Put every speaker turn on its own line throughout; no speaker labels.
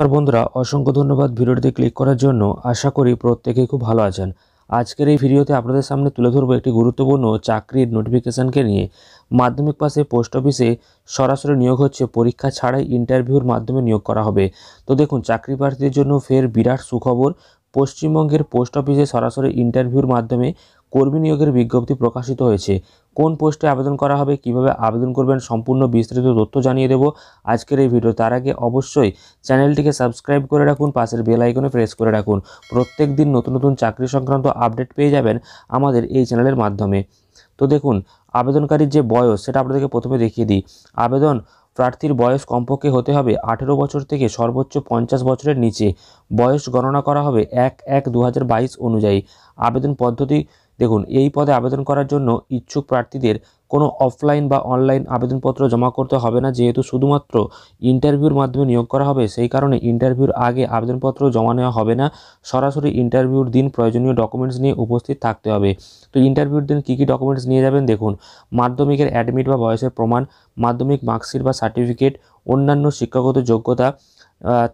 আর বন্ধুরা অসংখ্য ধন্যবাদ ভিডিওটিতে ক্লিক করার জন্য আশা করি প্রত্যেকেই খুব ভালো আছেন আজকের এই ভিডিওতে আপনাদের সামনে তুলে ধরবো একটি গুরুত্বপূর্ণ চাকরির নোটিফিকেশানকে নিয়ে মাধ্যমিক পাশে পোস্ট অফিসে সরাসরি নিয়োগ হচ্ছে পরীক্ষা ছাড়াই ইন্টারভিউর মাধ্যমে নিয়োগ করা হবে তো দেখুন চাকরি প্রার্থীদের জন্য ফের বিরাট সুখবর পশ্চিমবঙ্গের পোস্ট অফিসে সরাসরি ইন্টারভিউর মাধ্যমে কর্মী নিয়োগের বিজ্ঞপ্তি প্রকাশিত হয়েছে কোন পোস্টে আবেদন করা হবে কিভাবে আবেদন করবেন সম্পূর্ণ বিস্তারিত তথ্য জানিয়ে দেব আজকের এই ভিডিও তার আগে অবশ্যই চ্যানেলটিকে সাবস্ক্রাইব করে রাখুন পাশের বেল আইকনে প্রেস করে রাখুন প্রত্যেক দিন নতুন নতুন চাকরি সংক্রান্ত আপডেট পেয়ে যাবেন আমাদের এই চ্যানেলের মাধ্যমে তো দেখুন আবেদনকারীর যে বয়স সেটা আপনাদেরকে প্রথমে দেখিয়ে দিই আবেদন প্রার্থীর বয়স কমপক্ষে হতে হবে আঠেরো বছর থেকে সর্বোচ্চ পঞ্চাশ বছরের নিচে বয়স গণনা করা হবে এক এক দু অনুযায়ী আবেদন পদ্ধতি দেখুন এই পদে আবেদন করার জন্য ইচ্ছুক প্রার্থীদের কোনো অফলাইন বা অনলাইন আবেদনপত্র জমা করতে হবে না যেহেতু শুধুমাত্র ইন্টারভিউর মাধ্যমে নিয়োগ করা হবে সেই কারণে ইন্টারভিউর আগে আবেদনপত্র জমা নেওয়া হবে না সরাসরি ইন্টারভিউর দিন প্রয়োজনীয় ডকুমেন্টস নিয়ে উপস্থিত থাকতে হবে তো ইন্টারভিউর দিন কী কী ডকুমেন্টস নিয়ে যাবেন দেখুন মাধ্যমিকের অ্যাডমিট বা বয়সের প্রমাণ মাধ্যমিক মার্কশিট বা সার্টিফিকেট অন্যান্য শিক্ষাগত যোগ্যতা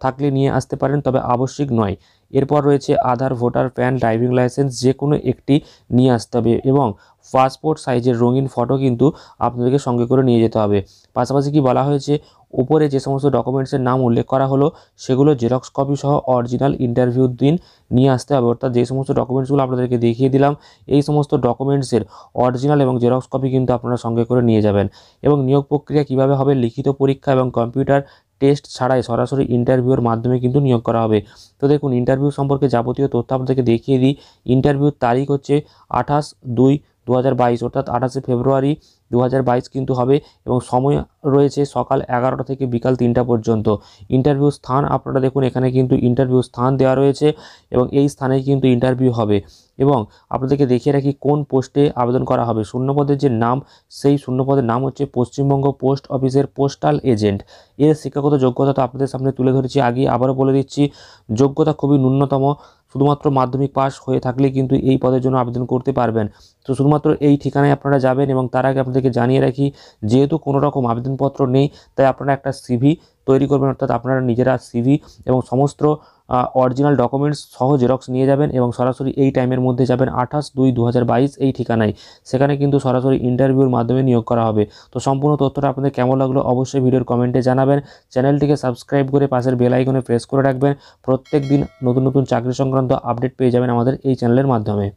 থাকলে নিয়ে আসতে পারেন তবে আবশ্যিক নয় এরপর রয়েছে Aadhaar voter PAN driving licence যে কোনো একটি নিয়ে আসতে হবে এবং পাসপোর্ট সাইজের রঙিন ফটো কিন্তু আপনাদেরকে সঙ্গে করে নিয়ে যেতে হবে পাশাপাশি কি বলা হয়েছে উপরে যে সমস্ত ডকুমেন্টসের নাম উল্লেখ করা হলো সেগুলো জেরক্স কপি সহ অরিজিনাল ইন্টারভিউ দিন নিয়ে আসতে হবে অর্থাৎ যে সমস্ত ডকুমেন্টসগুলো আপনাদেরকে দেখিয়ে দিলাম এই সমস্ত ডকুমেন্টসের অরিজিনাল এবং জেরক্স কপি কিন্তু আপনারা সঙ্গে করে নিয়ে যাবেন এবং নিয়োগ প্রক্রিয়া কিভাবে হবে লিখিত পরীক্ষা এবং কম্পিউটার টেস্ট ছাড়াই সরাসরি ইন্টারভিউর মাধ্যমে কিন্তু নিয়োগ করা হবে তো দেখুন ইন্টারভিউ সম্পর্কে যাবতীয় তথ্য আপনাদেরকে দেখিয়ে দিই ইন্টারভিউর তারিখ হচ্ছে আঠাশ দুই দু অর্থাৎ আঠাশে ফেব্রুয়ারি দু কিন্তু হবে এবং সময় রয়েছে সকাল এগারোটা থেকে বিকাল তিনটা পর্যন্ত ইন্টারভিউ স্থান আপনারা দেখুন এখানে কিন্তু ইন্টারভিউ স্থান দেওয়া রয়েছে এবং এই স্থানে কিন্তু ইন্টারভিউ হবে এবং আপনাদেরকে দেখিয়ে রাখি কোন পোস্টে আবেদন করা হবে শূন্যপদের যে নাম সেই শূন্যপদের নাম হচ্ছে পশ্চিমবঙ্গ পোস্ট অফিসের পোস্টাল এজেন্ট এর শিক্ষাগত যোগ্যতা তো আপনাদের সামনে তুলে ধরেছি আগে আবারও বলে দিচ্ছি যোগ্যতা খুবই ন্যূনতম শুধুমাত্র মাধ্যমিক পাশ হয়ে থাকলে কিন্তু এই পদের জন্য আবেদন করতে পারবেন তো শুধুমাত্র এই ঠিকানায় আপনারা যাবেন এবং তার আগে আপনাদেরকে জানিয়ে রাখি যেহেতু কোনো রকম আবেদনপত্র নেই তাই আপনারা একটা সিভি তৈরি করবেন অর্থাৎ আপনারা নিজেরা সিভি এবং সমস্ত অরিজিনাল ডকুমেন্টস সহ জেরক্স নিয়ে যাবেন এবং সরাসরি এই টাইমের মধ্যে যাবেন আঠাশ দুই দু এই ঠিকানায় সেখানে কিন্তু সরাসরি ইন্টারভিউর মাধ্যমে নিয়োগ করা হবে তো সম্পূর্ণ তথ্যটা আপনাদের কেমন লাগলো অবশ্যই ভিডিওর কমেন্টে জানাবেন চ্যানেলটিকে সাবস্ক্রাইব করে পাশের বেলাইকনে প্রেস করে রাখবেন প্রত্যেক দিন নতুন নতুন চাকরি সংক্রান্ত আপডেট পেয়ে যাবেন আমাদের এই চ্যানেলের মাধ্যমে